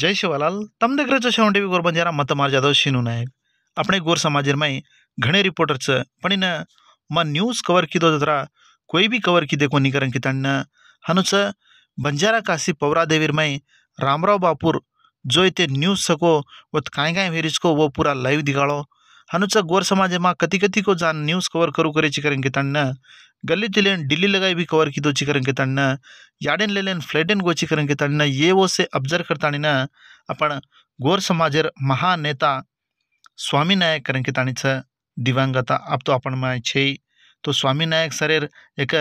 ಜೈ ಶಿವಲಾಲ್ ತಮ್ಮನಗರದ ಶವಂಟಿವಿಗೋರ್ ಬಂಜಾರ ಮತ್ತು ಮಾರ್ ಜಾಧವ್ ಶಿನು ನಾಯಕ್ આપણે ગોર સમાજરમાં ઘણે રિપોર્ટર છે પણ એને માં ન્યૂઝ કવર કીધો જતરા કોઈ બી કવર કીધે કોની કરન કીતાણના હનુ છે બંજારા કાશી પૌરાદેવીરમાં રામરાવ બાપુર જોઈ તે ન્યૂઝ સકો વત કાંઈ કાંઈ વેરીજ કો વો પૂરા લાઈવ દિખાડો હનુચક गोर સમાજેમાં કતિ कति कति को जान न्यूज कवर કરે करे કે गली तिलेन डिल्ली लगाई भी कवर की दो चिकरन के तन याडेन लेलेन फ्लेडन गो चिकरन के ये वो से अब्जर्व करता न अपन गोर समाजर महानेता स्वामी नायक करन के छ दिवंगता अब तो अपन में छे तो स्वामी नायक सरेर एक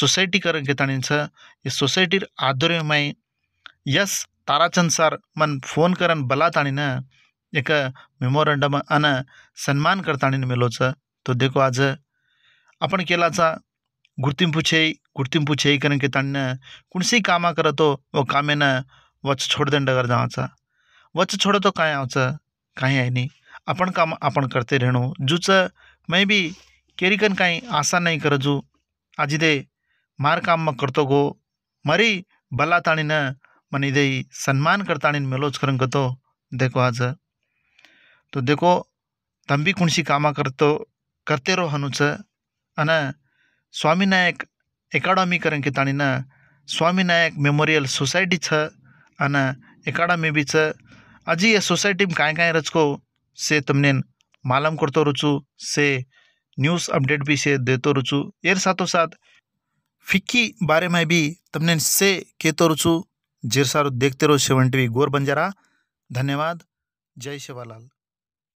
सोसाइटी करें के छ ये सोसाइटीर आदर्य में यस ताराचंद सर मन फोन करन बला तानी न એકા મેમોરंडम અને સન્માન કરતાણીને મેલો છે તો દેખો આજ आपण केलाचा गुर्तिम पुछे गुर्तिम पुछे कारण के ताण कुणसी कामा करतो व कामेन वच छोड दंडगर जावाचा वच छोड़ तो काय आवचं काही आहे नाही आपण काम आपण करते रेणू जूचं मै बी केरिकन काही आशा नाही करजू आजी दे मार काम मग करतो गो मरी भला ताणीनं मनी दे सन्मान करता मेलोच करंगतो देखो आज तो देखो ತಂಬಿ ಕುಣಿಸಿ ಕಾಮ ಕರ್ತೋ ಕರ್ತಿರೋ ಹನುಚ ಅನ ಸ್ವಾಮಿನಾಯಕ್ એકાડમી કારણ કે તાણીના સ્વામિનાયક મેમોરિયલ સોસાયટી છ અને એકાડમી બી છ હજી એ સોસાયટીમાં કાંઈ કાંઈ રચકો સે તમને માલમ કરતો રહું છું સે ન્યૂઝ અપડેટ બી સે દેતો રહું છું એર સાથોસાથ ફિક્કી બારેમાં બી તમને સે કહેતો રહું છું જેર સારું દેખતે રહો સેવન ટીવી ગોર બંજારા ધન્યવાદ જય શિવાલાલ